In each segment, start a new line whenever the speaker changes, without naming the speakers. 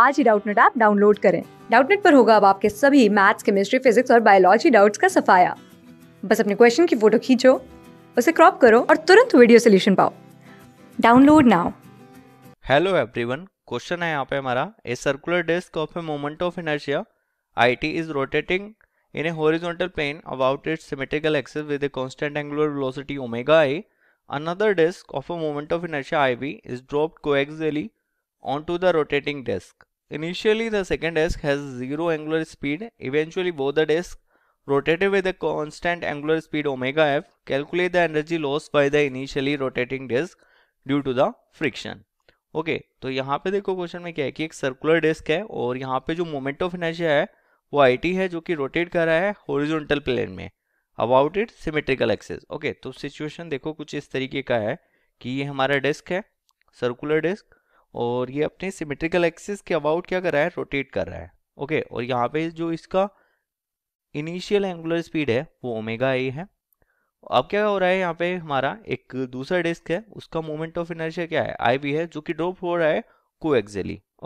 आज ही Doubtnut app download करें डाउटनेट पर होगा अब आपके सभी मैथ्स केमिस्ट्री फिजिक्स और बायोलॉजी डाउट्स का सफाया बस अपने क्वेश्चन की फोटो खींचो उसे क्रॉप करो और तुरंत वीडियो सोल्यूशन पाओ download now hello everyone question है यहाँ पे हमारा a circular disc of a moment of inertia I T is rotating in a in a horizontal plane about its symmetrical axis with a constant angular velocity omega i, another disk of a moment of inertia iv is dropped on to the rotating disc Initially, the second disk has zero angular speed. Eventually, both the disks rotated with a constant angular speed omega f. Calculate the energy loss by the initially rotating disk due to the friction okay तो यहाँ पे देखो question में क्या है कि एक circular disc है और यहाँ पे जो मोमेंट ऑफ इनर्शिया है वो आईटी है जो कि रोटेट कर रहा है हॉरिजॉन्टल प्लेन में about it symmetrical axis okay तो सिचुएशन देखो कुछ इस तरीके का है कि ये हमारा डिस्क है सर्कुलर डिस्क और ये अपने सिमेट्रिकल एक्सिस के अबाउट क्या कर रहा है रोटेट कर रहा है ओके और यहाँ पे जो इसका इनिशियल एंगुलर स्पीड है वो ओमेगा ए है अब क्या हो रहा है यहाँ पे हमारा एक दूसरा डिस्क है उसका मोमेंट ऑफ इनर्शिया क्या है आई भी है जो कि ड्रॉप हो रहा है को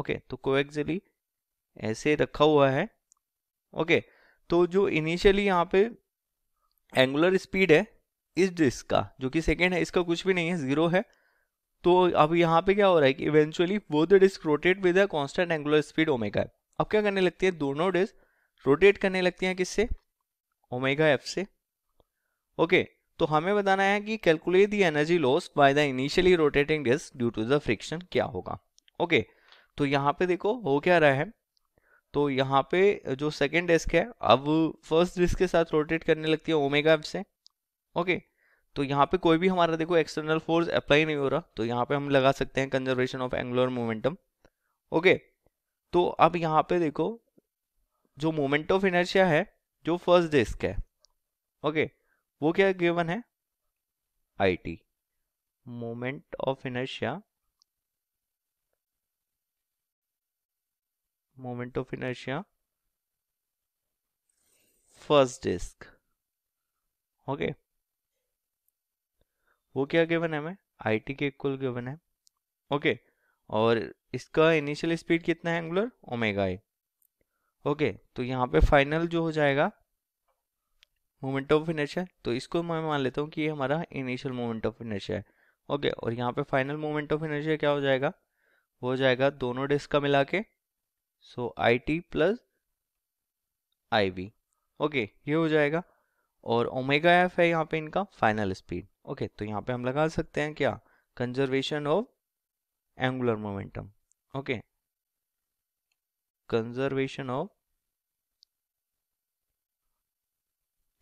ओके तो को ऐसे रखा हुआ है ओके तो जो इनिशियली यहाँ पे एंगुलर स्पीड है इस डिस्क का जो कि सेकेंड है इसका कुछ भी नहीं है जीरो है तो अब यहाँ पे क्या हो रहा है कि इवेंचुअली वो the disc rotate with a constant angular speed omega अब क्या करने लगती है दोनों डिस्क रोटेट करने लगती हैं किससे ओमेगा एफ से ओके okay, तो हमें बताना है कि calculate the energy loss by the initially rotating disc due to the friction क्या होगा ओके okay, तो यहाँ पे देखो हो क्या रहा है तो यहाँ पे जो सेकेंड डिस्क है अब फर्स्ट डिस्क के साथ रोटेट करने लगती है ओमेगा एफ से ओके okay, तो यहाँ पे कोई भी हमारा देखो एक्सटर्नल फोर्स अप्लाई नहीं हो रहा तो यहाँ पे हम लगा सकते हैं conservation of angular momentum okay तो अब यहाँ पे देखो जो मोमेंट ऑफ इनर्शिया है जो फर्स्ट डिस्क है ओके वो क्या गिवन है I T moment of inertia moment of inertia first disc okay वो क्या गिवन है हमें आई टी के इक्वल गिवन है ओके और इसका इनिशियल स्पीड कितना है एंगुलर ओमेगा ए ओके तो यहाँ पे फाइनल जो हो जाएगा मोमेंट ऑफ इनर्शिया तो इसको मैं मान लेता हूँ कि ये हमारा इनिशियल मोमेंट ऑफ इनर्शिया है ओके और यहाँ पे फाइनल मोमेंट ऑफ इनर्शिया क्या हो जाएगा वो हो जाएगा दोनों डिस्क का मिला के so I T plus I B okay ये हो जाएगा और ओमेगा एफ है यहाँ पे इनका फाइनल स्पीड ओके तो यहाँ पे हम लगा सकते हैं क्या conservation of angular momentum okay conservation of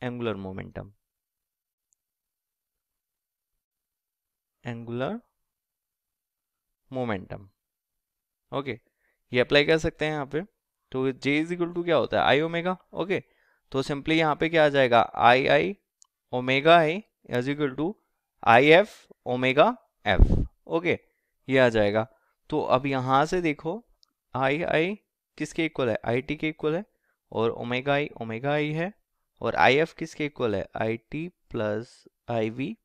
angular momentum angular momentum okay ये अप्लाई कर सकते हैं यहाँ पे तो जे इज इक्वल टू क्या होता है आई ओमेगा ओके तो सिंपली यहाँ पे क्या आ जाएगा I I omega I as equal to I F omega F okay ये आ जाएगा तो अब यहाँ से देखो आई आई किसके इक्वल है आई टी के इक्वल है और ओमेगा आई ओमेगा आई है और आई एफ किसके इक्वल है I T plus I V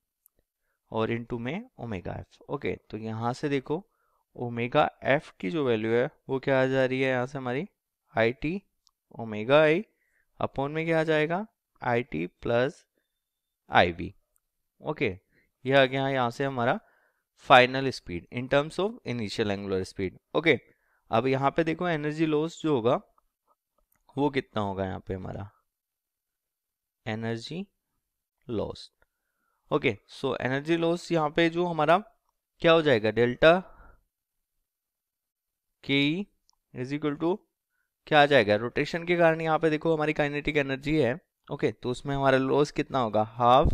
और इनटू में ओमेगा एफ ओके तो यहाँ से देखो ओमेगा एफ की जो वैल्यू है वो क्या आ जा रही है यहाँ से हमारी I T omega I upon में क्या आ जाएगा I T plus I B okay यह आ गया यहाँ से हमारा final speed in terms of initial angular speed okay अब यहाँ पे देखो एनर्जी लॉस जो होगा वो कितना होगा यहाँ पे हमारा energy loss okay so energy loss यहाँ पे जो हमारा क्या हो जाएगा डेल्टा के इज इक्वल टू क्या आ जाएगा रोटेशन के कारण यहाँ पे देखो हमारी काइनेटिक एनर्जी है ओके तो उसमें हमारा लॉस कितना होगा half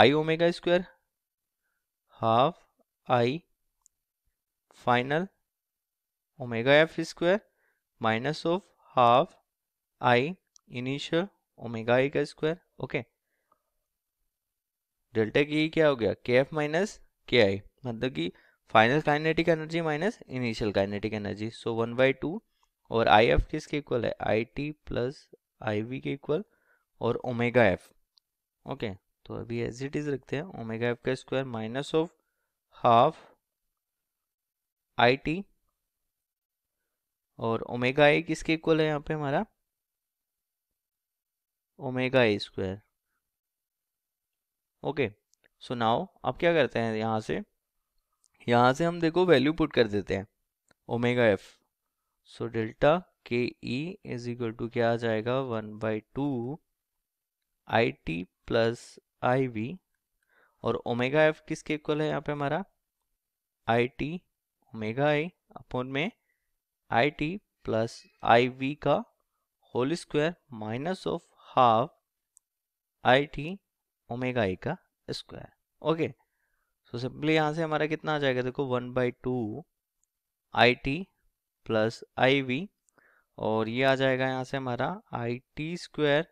I omega square half I final omega F square minus of half I initial omega I का स्क्वायर ओके डेल्टा की क्या हो गया के एफ माइनस के आई मतलब कि final kinetic energy minus initial kinetic energy so one by two और आई एफ किसके इक्वल है I T plus I V के इक्वल और ओमेगा एफ ओके तो अभी एज इट इज रखते हैं ओमेगा एफ का square minus of half I T और ओमेगा ए किसके इक्वल है यहाँ पे हमारा omega A square okay so now अब क्या करते हैं यहाँ से यहाँ से हम देखो वैल्यू पुट कर देते हैं omega F so delta K E is equal to क्या आ जाएगा one by two I T plus I V और ओमेगा एफ किसके इक्वल है यहाँ पे हमारा I T omega I upon में I T plus I V का whole square minus of half I T omega I का स्क्वायर ओके सो सिंपली यहाँ से हमारा कितना आ जाएगा देखो one by two I T plus I V और ये आ जाएगा यहाँ से हमारा I T square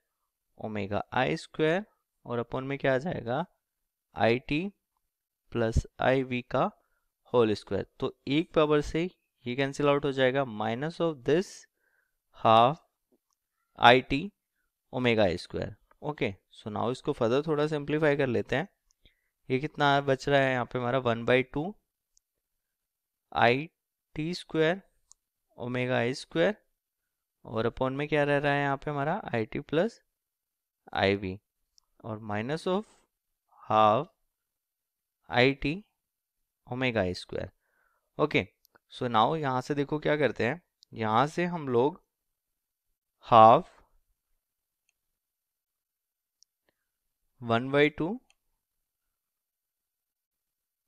omega I square और अपन में क्या आ जाएगा I T plus I V का होल स्क्वायर तो एक पावर से ये कैंसिल आउट हो जाएगा minus of this half I T omega I square okay so now इसको फर्दर थोड़ा सिंप्लीफाई कर लेते हैं ये कितना बच रहा है यहाँ पे हमारा one by two I T square omega I square और अपॉन में क्या रह रहा है यहाँ पे हमारा I T plus I V और minus of half I T omega I square okay so now यहाँ से देखो क्या करते हैं यहाँ से हम लोग half one by two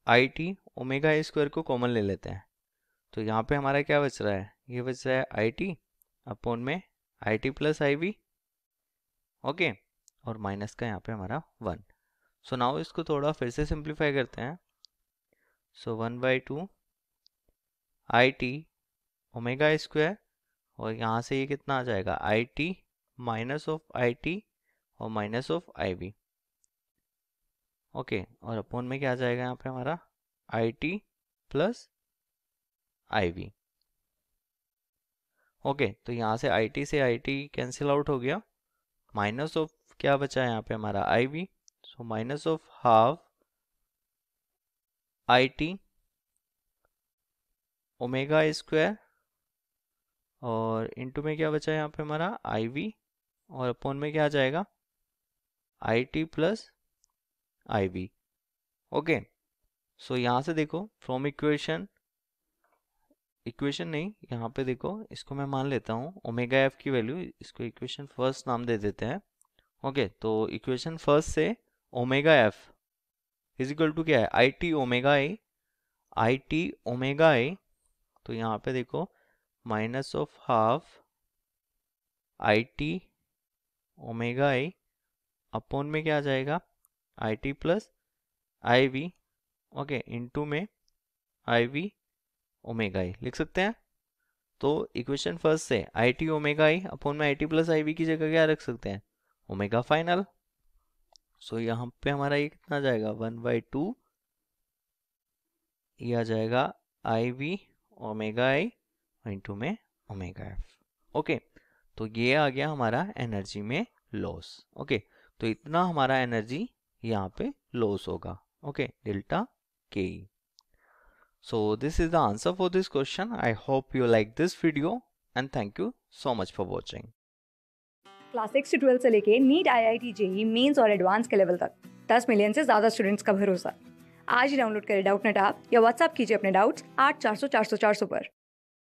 I T omega square को कॉमन ले लेते हैं तो यहाँ पे हमारा क्या बच रहा है give है आई टी अपोन में I T plus I V okay और माइनस का यहाँ पे हमारा वन सो नाउ इसको थोड़ा फिर से सिंप्लीफाई करते हैं so one by two I T omega square और यहाँ से ये कितना आ जाएगा I T minus of I T और minus of I V okay और अपोन में क्या आ जाएगा यहाँ पे हमारा I T plus I V okay तो यहाँ से आई से आई कैंसिल आउट हो गया माइनस ऑफ क्या बचा है यहाँ पे हमारा I V so minus of half I T omega square और इंटू में क्या बचा है यहाँ पे हमारा आई वी और अपॉन में क्या आ जाएगा I T plus I V okay so यहाँ से देखो फ्रॉम इक्वेशन इक्वेशन नहीं यहाँ पे देखो इसको मैं मान लेता हूँ ओमेगा एफ की वैल्यू इसको इक्वेशन फर्स्ट नाम दे देते हैं ओके तो इक्वेशन फर्स्ट से omega F is equal to क्या है I T omega I I T omega I तो यहाँ पे देखो minus of half I T omega I upon में क्या आ जाएगा I T plus I V okay into में आई वी ओमेगा आई लिख सकते हैं तो इक्वेशन फर्स्ट से I T omega I upon में I T plus I V की जगह क्या रख सकते हैं ओमेगा फाइनल सो यहाँ पे हमारा ये कितना जाएगा वन बाई टू ये आ जाएगा I V omega I into में ओमेगा एफ ओके तो ये आ गया हमारा एनर्जी में लॉस ओके तो इतना हमारा एनर्जी यहाँ पे लॉस होगा okay delta K E So this is the answer for this question. I hope you like this video and thank you so much for watching. Class six से twelfth से लेके NEET I I T JEE mains और advance के level तक 10 million से ज़्यादा students का भरोसा आज ही डाउनलोड करें डाउट नेट आप या व्हाट्सअप कीजिए अपने डाउट्स आठ चार सौ चार सौ चार सौ पर